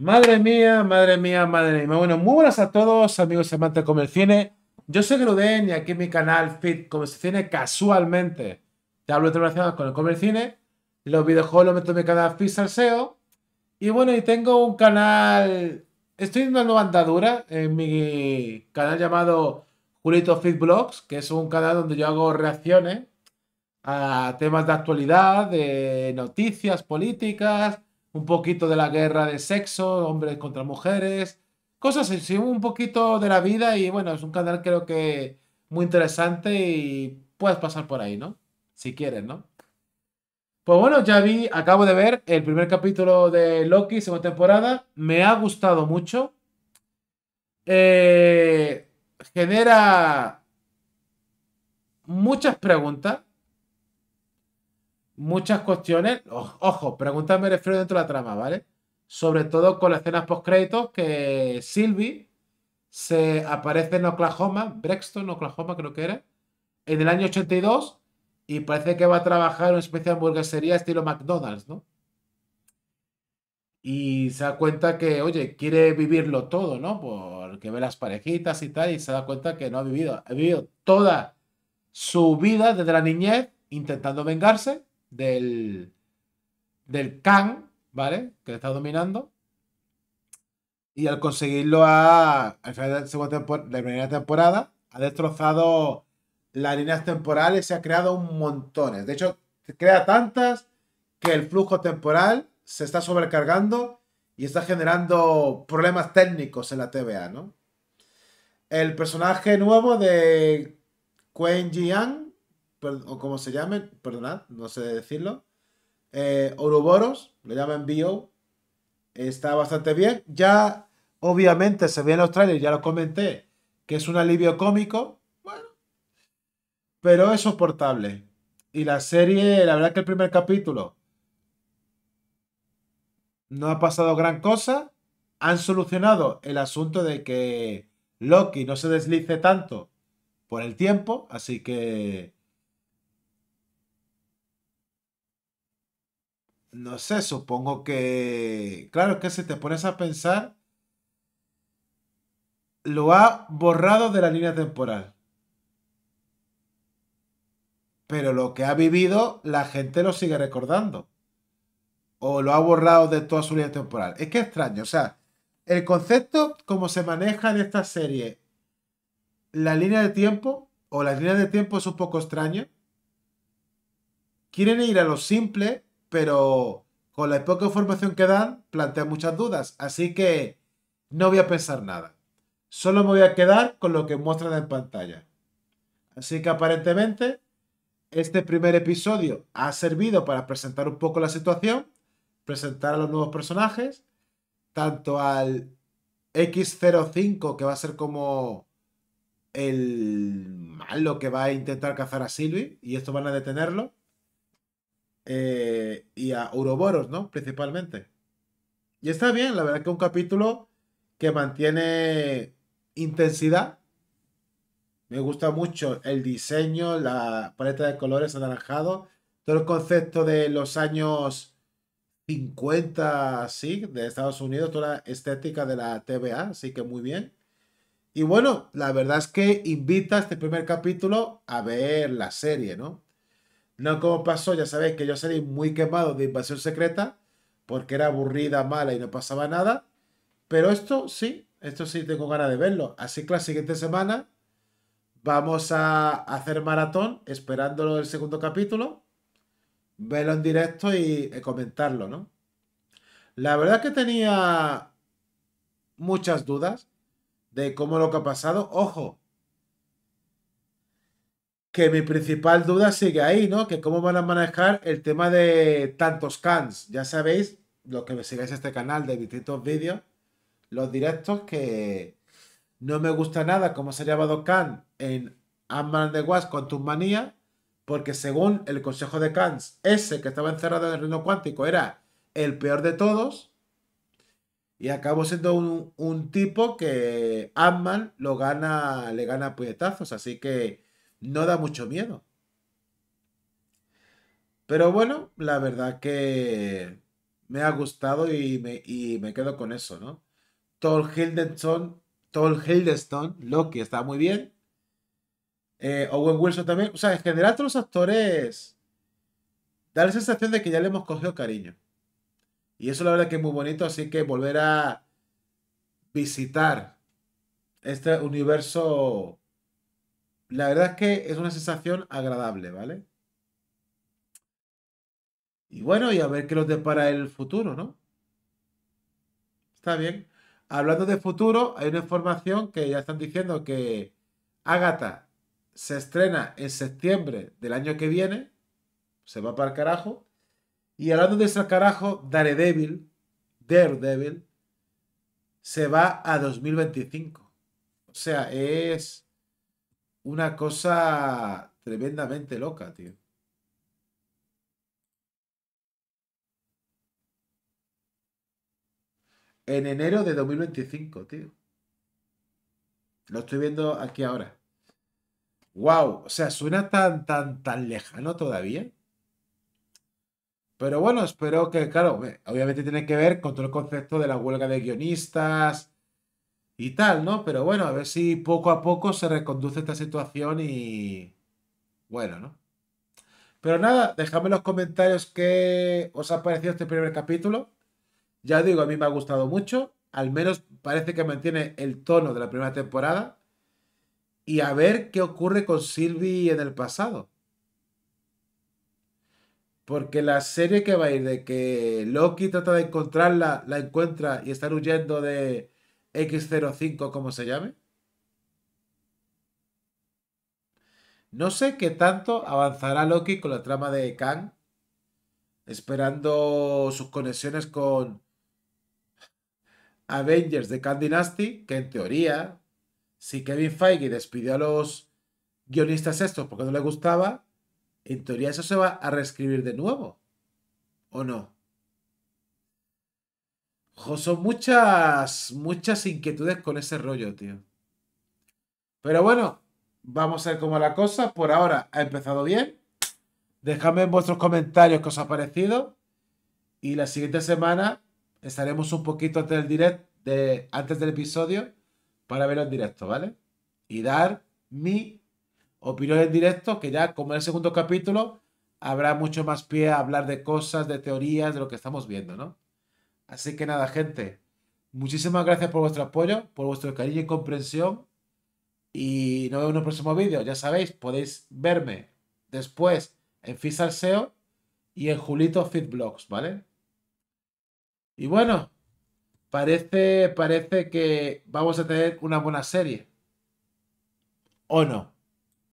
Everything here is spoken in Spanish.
Madre mía, madre mía, madre mía. Bueno, muy buenas a todos, amigos amantes como el cine. Yo soy Gruden y aquí en mi canal Fit como cine casualmente te hablo de temas relacionados con el comer cine. Los videojuegos los meto en mi canal Fit Salseo. Y bueno, y tengo un canal. Estoy dando una nueva andadura en mi canal llamado Julito Fit Blogs, que es un canal donde yo hago reacciones a temas de actualidad, de noticias políticas un poquito de la guerra de sexo, hombres contra mujeres, cosas así, un poquito de la vida y bueno, es un canal creo que muy interesante y puedes pasar por ahí, ¿no? Si quieres, ¿no? Pues bueno, ya vi, acabo de ver el primer capítulo de Loki, segunda temporada, me ha gustado mucho. Eh, genera muchas preguntas muchas cuestiones, ojo, pregúntame, me refiero dentro de la trama, ¿vale? Sobre todo con las escenas post-créditos que Sylvie se aparece en Oklahoma, Brexton, Oklahoma creo que era, en el año 82 y parece que va a trabajar en una especie de hamburguesería estilo McDonald's, ¿no? Y se da cuenta que, oye, quiere vivirlo todo, ¿no? Porque ve las parejitas y tal, y se da cuenta que no ha vivido, ha vivido toda su vida desde la niñez intentando vengarse del, del Khan, ¿vale? Que le está dominando. Y al conseguirlo a, al final de la, primera temporada, ha destrozado las líneas temporales, se ha creado un montón. De hecho, crea tantas que el flujo temporal se está sobrecargando y está generando problemas técnicos en la TVA, ¿no? El personaje nuevo de Quen Yang o como se llamen, perdonad, no sé decirlo, eh, Ouroboros, lo llaman Bio está bastante bien. Ya, obviamente, se ve en los trailers, ya lo comenté, que es un alivio cómico, bueno, pero es soportable. Y la serie, la verdad que el primer capítulo no ha pasado gran cosa. Han solucionado el asunto de que Loki no se deslice tanto por el tiempo, así que no sé, supongo que, claro que si te pones a pensar, lo ha borrado de la línea temporal. Pero lo que ha vivido, la gente lo sigue recordando. O lo ha borrado de toda su línea temporal. Es que es extraño, o sea, el concepto como se maneja en esta serie, la línea de tiempo, o las líneas de tiempo es un poco extraño. Quieren ir a lo simple pero con la poca información que dan, plantea muchas dudas. Así que no voy a pensar nada. Solo me voy a quedar con lo que muestran en pantalla. Así que aparentemente este primer episodio ha servido para presentar un poco la situación, presentar a los nuevos personajes, tanto al X05 que va a ser como el malo que va a intentar cazar a Sylvie y esto van a detenerlo, eh, y a Uroboros, ¿no? Principalmente. Y está bien, la verdad que un capítulo que mantiene intensidad. Me gusta mucho el diseño, la paleta de colores anaranjado, todo el concepto de los años 50, sí de Estados Unidos, toda la estética de la TVA, así que muy bien. Y bueno, la verdad es que invita a este primer capítulo a ver la serie, ¿no? No como pasó, ya sabéis que yo salí muy quemado de Invasión Secreta, porque era aburrida, mala y no pasaba nada. Pero esto sí, esto sí tengo ganas de verlo. Así que la siguiente semana vamos a hacer maratón esperándolo el segundo capítulo, verlo en directo y comentarlo, ¿no? La verdad es que tenía muchas dudas de cómo lo que ha pasado. Ojo, que mi principal duda sigue ahí, ¿no? Que cómo van a manejar el tema de tantos cans. Ya sabéis, los que me sigáis este canal de distintos vídeos, los directos, que no me gusta nada cómo se ha llamado can en Amman de Was con tus manías, porque según el consejo de cans ese que estaba encerrado en el reino cuántico era el peor de todos, y acabó siendo un, tipo que ant lo gana, le gana puñetazos, así que no da mucho miedo. Pero bueno, la verdad que me ha gustado y me, quedo con eso, ¿no? Tol tom Thor Hildestone, Loki está muy bien. Eh, Owen Wilson también. O sea, en general todos los actores da la sensación de que ya le hemos cogido cariño. Y eso la verdad que es muy bonito, así que volver a visitar este universo la verdad es que es una sensación agradable, ¿vale? Y bueno, y a ver qué nos depara el futuro, ¿no? Está bien. Hablando de futuro, hay una información que ya están diciendo que Agatha se estrena en septiembre del año que viene. Se va para el carajo. Y hablando de ese carajo, Daredevil, Daredevil, se va a 2025. O sea, es una cosa tremendamente loca, tío. En enero de 2025, tío. Lo estoy viendo aquí ahora. Wow, o sea, suena tan, tan, tan lejano todavía. Pero bueno, espero que, claro, obviamente tiene que ver con todo el concepto de la huelga de guionistas, y tal, ¿no? Pero bueno, a ver si poco a poco se reconduce esta situación y... Bueno, ¿no? Pero nada, dejadme en los comentarios qué os ha parecido este primer capítulo. Ya digo, a mí me ha gustado mucho. Al menos parece que mantiene el tono de la primera temporada. Y a ver qué ocurre con Sylvie en el pasado. Porque la serie que va a ir de que Loki trata de encontrarla, la encuentra y están huyendo de, X05 como se llame. No sé qué tanto avanzará Loki con la trama de Kang, esperando sus conexiones con Avengers de Kang Dynasty, que en teoría, si Kevin Feige despidió a los guionistas estos porque no le gustaba, en teoría eso se va a reescribir de nuevo, ¿o no? son muchas, muchas inquietudes con ese rollo, tío. Pero bueno, vamos a ver cómo la cosa. Por ahora ha empezado bien. Dejadme en vuestros comentarios qué os ha parecido. Y la siguiente semana estaremos un poquito antes del, direct de, antes del episodio para verlo en directo, ¿vale? Y dar mi opinión en directo, que ya como en el segundo capítulo habrá mucho más pie a hablar de cosas, de teorías, de lo que estamos viendo, ¿no? Así que nada, gente. Muchísimas gracias por vuestro apoyo, por vuestro cariño y comprensión. Y nos vemos en un próximo vídeo. Ya sabéis, podéis verme después en Fisalseo y en Julito Fit ¿vale? Y bueno, parece, parece que vamos a tener una buena serie. ¿O no?